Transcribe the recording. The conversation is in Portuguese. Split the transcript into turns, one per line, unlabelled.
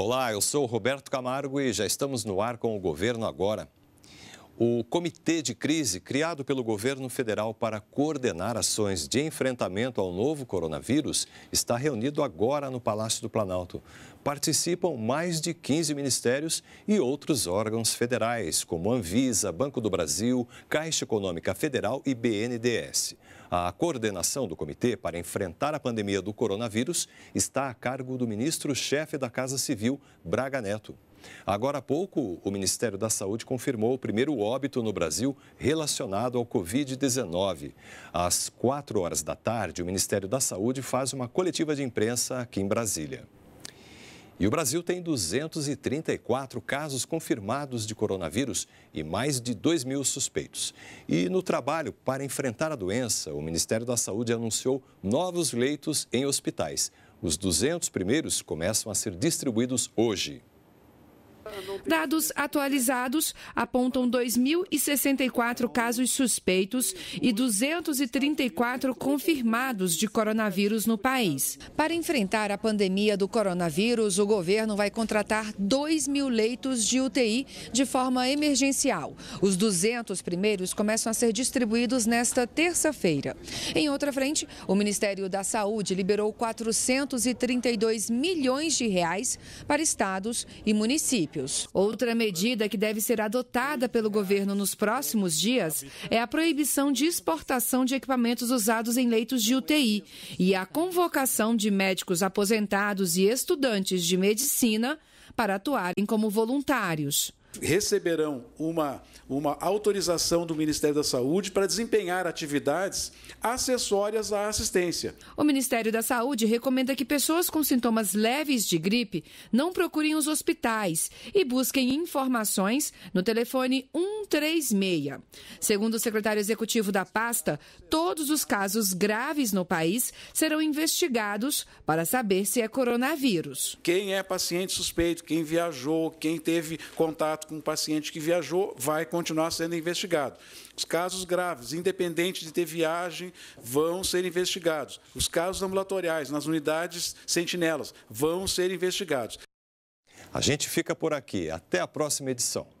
Olá, eu sou Roberto Camargo e já estamos no ar com o governo agora. O Comitê de Crise, criado pelo governo federal para coordenar ações de enfrentamento ao novo coronavírus, está reunido agora no Palácio do Planalto. Participam mais de 15 ministérios e outros órgãos federais, como Anvisa, Banco do Brasil, Caixa Econômica Federal e BNDES. A coordenação do comitê para enfrentar a pandemia do coronavírus está a cargo do ministro-chefe da Casa Civil, Braga Neto. Agora há pouco, o Ministério da Saúde confirmou o primeiro óbito no Brasil relacionado ao Covid-19. Às 4 horas da tarde, o Ministério da Saúde faz uma coletiva de imprensa aqui em Brasília. E o Brasil tem 234 casos confirmados de coronavírus e mais de 2 mil suspeitos. E no trabalho para enfrentar a doença, o Ministério da Saúde anunciou novos leitos em hospitais. Os 200 primeiros começam a ser distribuídos hoje.
Dados atualizados apontam 2.064 casos suspeitos e 234 confirmados de coronavírus no país. Para enfrentar a pandemia do coronavírus, o governo vai contratar 2 mil leitos de UTI de forma emergencial. Os 200 primeiros começam a ser distribuídos nesta terça-feira. Em outra frente, o Ministério da Saúde liberou 432 milhões de reais para estados e municípios municípios. Outra medida que deve ser adotada pelo governo nos próximos dias é a proibição de exportação de equipamentos usados em leitos de UTI e a convocação de médicos aposentados e estudantes de medicina para atuarem como voluntários
receberão uma, uma autorização do Ministério da Saúde para desempenhar atividades acessórias
à assistência. O Ministério da Saúde recomenda que pessoas com sintomas leves de gripe não procurem os hospitais e busquem informações no telefone 136. Segundo o secretário executivo da pasta, todos os casos graves no país serão investigados para saber se é coronavírus.
Quem é paciente suspeito, quem viajou, quem teve contato contato com um paciente que viajou, vai continuar sendo investigado. Os casos graves, independente de ter viagem, vão ser investigados. Os casos ambulatoriais, nas unidades sentinelas, vão ser investigados.
A gente fica por aqui. Até a próxima edição.